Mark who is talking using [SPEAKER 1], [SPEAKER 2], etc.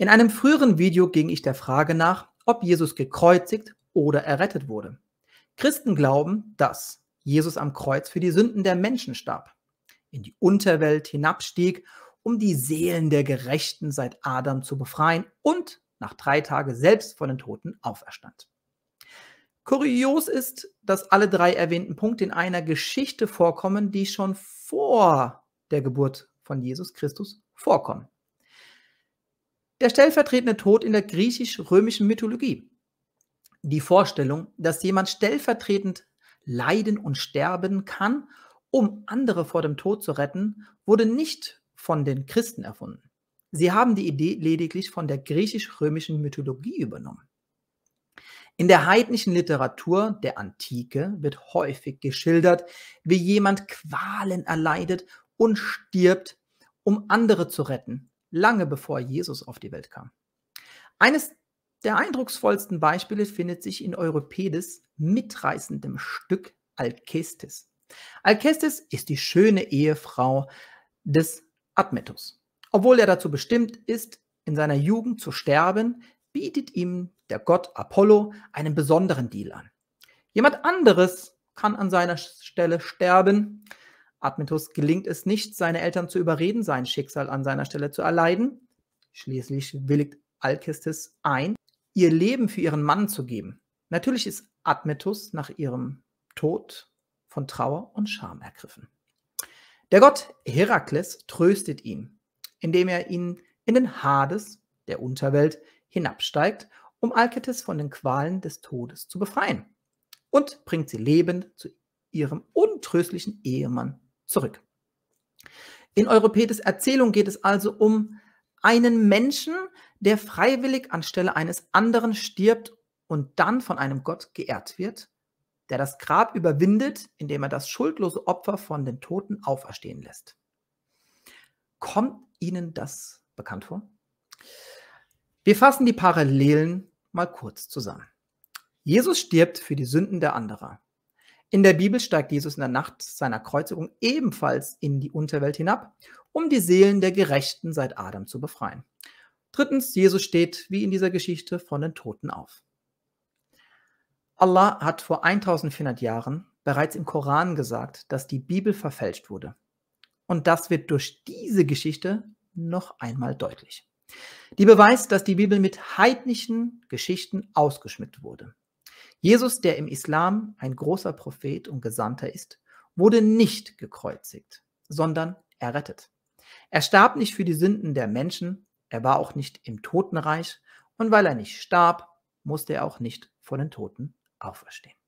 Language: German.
[SPEAKER 1] In einem früheren Video ging ich der Frage nach, ob Jesus gekreuzigt oder errettet wurde. Christen glauben, dass Jesus am Kreuz für die Sünden der Menschen starb, in die Unterwelt hinabstieg, um die Seelen der Gerechten seit Adam zu befreien und nach drei Tagen selbst von den Toten auferstand. Kurios ist, dass alle drei erwähnten Punkte in einer Geschichte vorkommen, die schon vor der Geburt von Jesus Christus vorkommen. Der stellvertretende Tod in der griechisch-römischen Mythologie. Die Vorstellung, dass jemand stellvertretend leiden und sterben kann, um andere vor dem Tod zu retten, wurde nicht von den Christen erfunden. Sie haben die Idee lediglich von der griechisch-römischen Mythologie übernommen. In der heidnischen Literatur der Antike wird häufig geschildert, wie jemand Qualen erleidet und stirbt, um andere zu retten lange bevor Jesus auf die Welt kam. Eines der eindrucksvollsten Beispiele findet sich in Euripides mitreißendem Stück Alkestis. Alkestis ist die schöne Ehefrau des Admetus. Obwohl er dazu bestimmt ist, in seiner Jugend zu sterben, bietet ihm der Gott Apollo einen besonderen Deal an. Jemand anderes kann an seiner Stelle sterben, Admetus gelingt es nicht, seine Eltern zu überreden, sein Schicksal an seiner Stelle zu erleiden. Schließlich willigt Alkestis ein, ihr Leben für ihren Mann zu geben. Natürlich ist Admetus nach ihrem Tod von Trauer und Scham ergriffen. Der Gott Herakles tröstet ihn, indem er ihn in den Hades, der Unterwelt, hinabsteigt, um Alketis von den Qualen des Todes zu befreien und bringt sie lebend zu ihrem untröstlichen Ehemann zurück. In Euripides Erzählung geht es also um einen Menschen, der freiwillig anstelle eines anderen stirbt und dann von einem Gott geehrt wird, der das Grab überwindet, indem er das schuldlose Opfer von den Toten auferstehen lässt. Kommt Ihnen das bekannt vor? Wir fassen die Parallelen mal kurz zusammen. Jesus stirbt für die Sünden der anderen. In der Bibel steigt Jesus in der Nacht seiner Kreuzigung ebenfalls in die Unterwelt hinab, um die Seelen der Gerechten seit Adam zu befreien. Drittens, Jesus steht wie in dieser Geschichte von den Toten auf. Allah hat vor 1400 Jahren bereits im Koran gesagt, dass die Bibel verfälscht wurde. Und das wird durch diese Geschichte noch einmal deutlich. Die beweist, dass die Bibel mit heidnischen Geschichten ausgeschmückt wurde. Jesus, der im Islam ein großer Prophet und Gesandter ist, wurde nicht gekreuzigt, sondern errettet. Er starb nicht für die Sünden der Menschen, er war auch nicht im Totenreich, und weil er nicht starb, musste er auch nicht vor den Toten auferstehen.